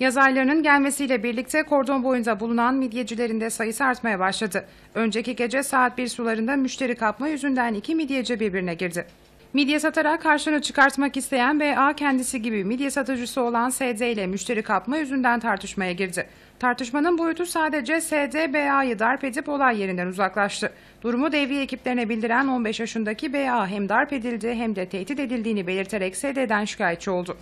Yaz aylarının gelmesiyle birlikte kordon boyunda bulunan midyecilerin de sayısı artmaya başladı. Önceki gece saat 1 sularında müşteri kapma yüzünden iki midyeci birbirine girdi. Midye satarak karşını çıkartmak isteyen BA kendisi gibi midye satıcısı olan SD ile müşteri kapma yüzünden tartışmaya girdi. Tartışmanın boyutu sadece SD BA'yı darp edip olay yerinden uzaklaştı. Durumu devriye ekiplerine bildiren 15 yaşındaki BA hem darp edildi hem de tehdit edildiğini belirterek SD'den şikayetçi oldu.